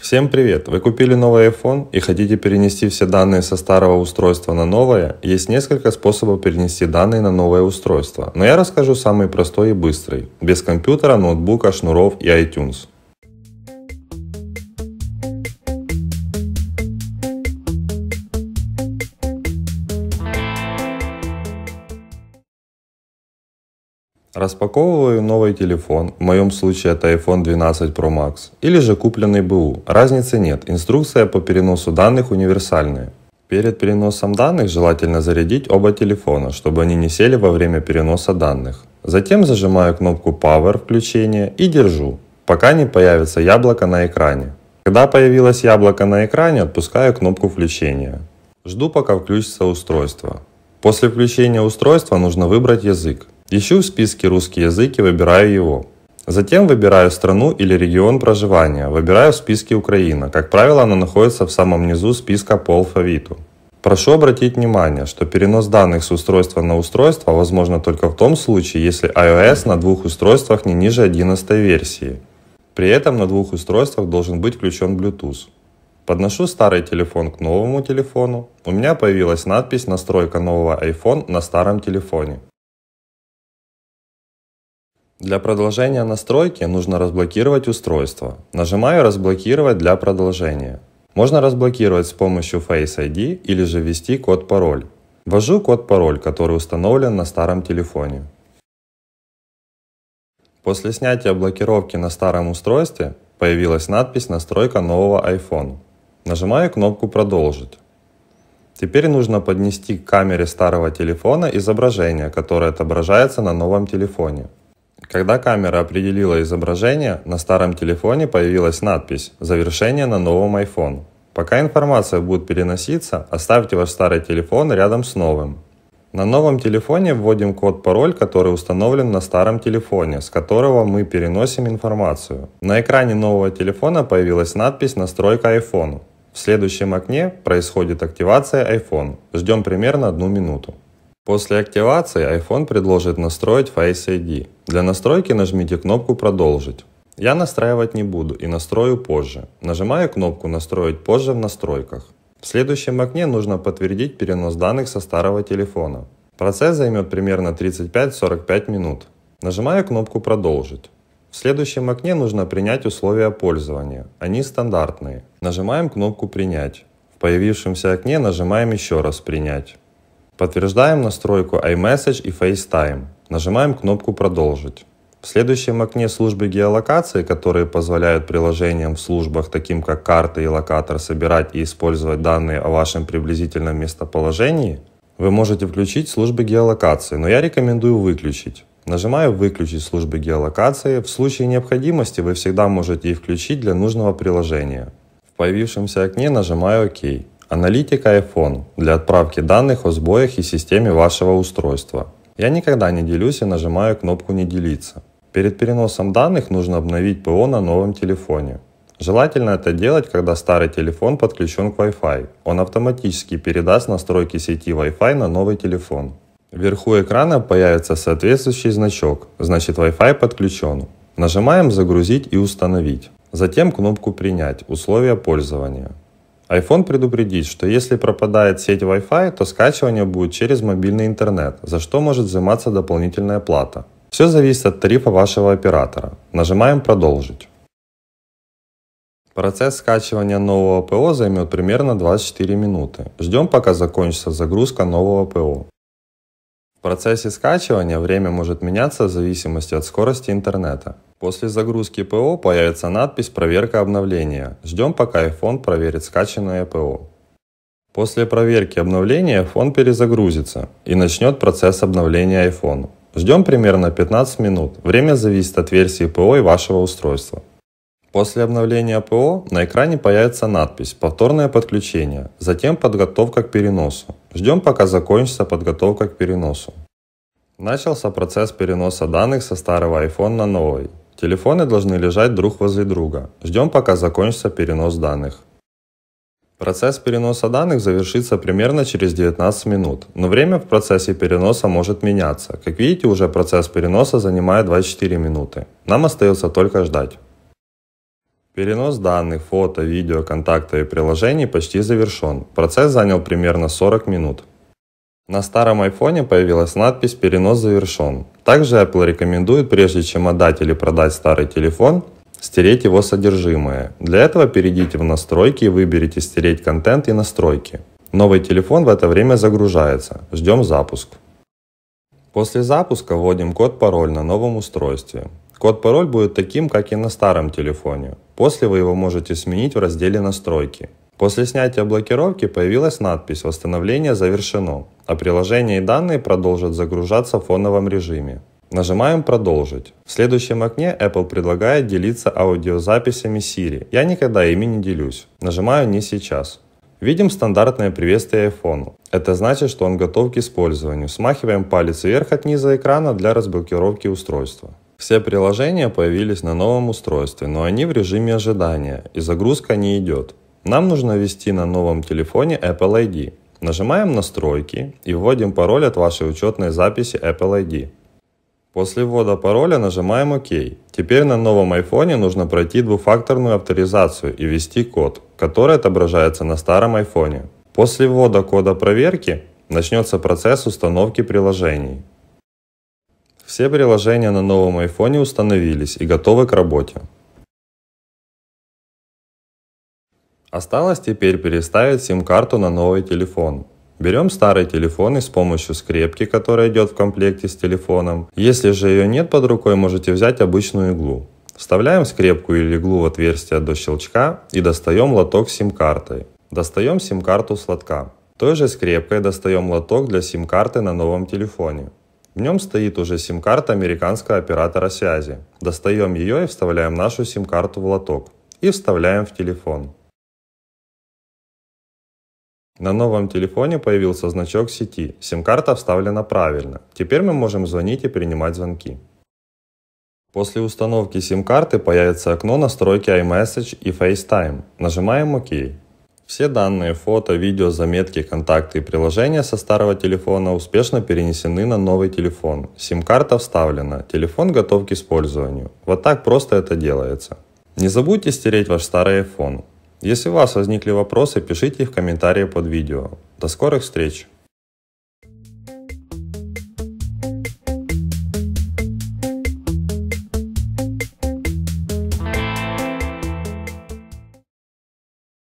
Всем привет! Вы купили новый iPhone и хотите перенести все данные со старого устройства на новое? Есть несколько способов перенести данные на новое устройство, но я расскажу самый простой и быстрый, без компьютера, ноутбука, шнуров и iTunes. Распаковываю новый телефон, в моем случае это iPhone 12 Pro Max, или же купленный БУ. Разницы нет, инструкция по переносу данных универсальная. Перед переносом данных желательно зарядить оба телефона, чтобы они не сели во время переноса данных. Затем зажимаю кнопку Power включения и держу, пока не появится яблоко на экране. Когда появилось яблоко на экране, отпускаю кнопку включения. Жду пока включится устройство. После включения устройства нужно выбрать язык. Ищу в списке русский язык и выбираю его. Затем выбираю страну или регион проживания. Выбираю в списке Украина. Как правило, она находится в самом низу списка по алфавиту. Прошу обратить внимание, что перенос данных с устройства на устройство возможно только в том случае, если iOS на двух устройствах не ниже 11 версии. При этом на двух устройствах должен быть включен Bluetooth. Подношу старый телефон к новому телефону. У меня появилась надпись «Настройка нового iPhone на старом телефоне». Для продолжения настройки нужно разблокировать устройство. Нажимаю «Разблокировать для продолжения». Можно разблокировать с помощью Face ID или же ввести код-пароль. Ввожу код-пароль, который установлен на старом телефоне. После снятия блокировки на старом устройстве появилась надпись «Настройка нового iPhone». Нажимаю кнопку «Продолжить». Теперь нужно поднести к камере старого телефона изображение, которое отображается на новом телефоне. Когда камера определила изображение, на старом телефоне появилась надпись «Завершение на новом iPhone». Пока информация будет переноситься, оставьте ваш старый телефон рядом с новым. На новом телефоне вводим код-пароль, который установлен на старом телефоне, с которого мы переносим информацию. На экране нового телефона появилась надпись «Настройка iPhone». В следующем окне происходит активация iPhone. Ждем примерно одну минуту. После активации iPhone предложит настроить Face ID. Для настройки нажмите кнопку «Продолжить». Я настраивать не буду и настрою позже. Нажимаю кнопку «Настроить позже» в настройках. В следующем окне нужно подтвердить перенос данных со старого телефона. Процесс займет примерно 35-45 минут. Нажимаю кнопку «Продолжить». В следующем окне нужно принять условия пользования. Они стандартные. Нажимаем кнопку «Принять». В появившемся окне нажимаем еще раз «Принять». Подтверждаем настройку iMessage и FaceTime. Нажимаем кнопку «Продолжить». В следующем окне службы геолокации, которые позволяют приложениям в службах, таким как карты и локатор, собирать и использовать данные о вашем приблизительном местоположении, вы можете включить службы геолокации, но я рекомендую выключить. Нажимаю «Выключить службы геолокации». В случае необходимости вы всегда можете их включить для нужного приложения. В появившемся окне нажимаю «Ок». Аналитика iPhone для отправки данных о сбоях и системе вашего устройства. Я никогда не делюсь и нажимаю кнопку «Не делиться». Перед переносом данных нужно обновить ПО на новом телефоне. Желательно это делать, когда старый телефон подключен к Wi-Fi. Он автоматически передаст настройки сети Wi-Fi на новый телефон. Вверху экрана появится соответствующий значок, значит Wi-Fi подключен. Нажимаем «Загрузить и установить». Затем кнопку «Принять. Условия пользования» iPhone предупредит, что если пропадает сеть Wi-Fi, то скачивание будет через мобильный интернет, за что может взиматься дополнительная плата. Все зависит от тарифа вашего оператора. Нажимаем «Продолжить». Процесс скачивания нового ПО займет примерно 24 минуты. Ждем, пока закончится загрузка нового ПО. В процессе скачивания время может меняться в зависимости от скорости интернета. После загрузки ПО появится надпись «Проверка обновления». Ждем, пока iPhone проверит скачанное ПО. После проверки обновления iPhone перезагрузится и начнет процесс обновления iPhone. Ждем примерно 15 минут. Время зависит от версии ПО и вашего устройства. После обновления ПО на экране появится надпись «Повторное подключение», затем «Подготовка к переносу». Ждем, пока закончится подготовка к переносу. Начался процесс переноса данных со старого iPhone на новый. Телефоны должны лежать друг возле друга. Ждем, пока закончится перенос данных. Процесс переноса данных завершится примерно через 19 минут, но время в процессе переноса может меняться. Как видите, уже процесс переноса занимает 24 минуты. Нам остается только ждать. Перенос данных, фото, видео, контактов и приложений почти завершен. Процесс занял примерно 40 минут. На старом iPhone появилась надпись «Перенос завершен». Также Apple рекомендует, прежде чем отдать или продать старый телефон, стереть его содержимое. Для этого перейдите в настройки и выберите «Стереть контент» и «Настройки». Новый телефон в это время загружается. Ждем запуск. После запуска вводим код-пароль на новом устройстве. Код-пароль будет таким, как и на старом телефоне. После вы его можете сменить в разделе «Настройки». После снятия блокировки появилась надпись «Восстановление завершено», а приложение и данные продолжат загружаться в фоновом режиме. Нажимаем «Продолжить». В следующем окне Apple предлагает делиться аудиозаписями Siri. Я никогда ими не делюсь. Нажимаю «Не сейчас». Видим стандартное приветствие iPhone. Это значит, что он готов к использованию. Смахиваем палец вверх от низа экрана для разблокировки устройства. Все приложения появились на новом устройстве, но они в режиме ожидания и загрузка не идет. Нам нужно ввести на новом телефоне Apple ID. Нажимаем «Настройки» и вводим пароль от вашей учетной записи Apple ID. После ввода пароля нажимаем «Ок». Теперь на новом iPhone нужно пройти двухфакторную авторизацию и ввести код, который отображается на старом iPhone. После ввода кода проверки начнется процесс установки приложений. Все приложения на новом iPhone установились и готовы к работе. Осталось теперь переставить сим-карту на новый телефон. Берем старый телефон и с помощью скрепки, которая идет в комплекте с телефоном. Если же ее нет под рукой, можете взять обычную иглу. Вставляем скрепку или иглу в отверстие до щелчка и достаем лоток с сим-картой. Достаем сим-карту с лотка. Той же скрепкой достаем лоток для сим-карты на новом телефоне. В нем стоит уже сим-карта американского оператора связи. Достаем ее и вставляем нашу сим-карту в лоток. И вставляем в телефон. На новом телефоне появился значок сети, сим-карта вставлена правильно. Теперь мы можем звонить и принимать звонки. После установки сим-карты появится окно настройки iMessage и FaceTime. Нажимаем ОК. Все данные, фото, видео, заметки, контакты и приложения со старого телефона успешно перенесены на новый телефон. Сим-карта вставлена, телефон готов к использованию. Вот так просто это делается. Не забудьте стереть ваш старый iPhone. Если у вас возникли вопросы, пишите их в комментарии под видео. До скорых встреч!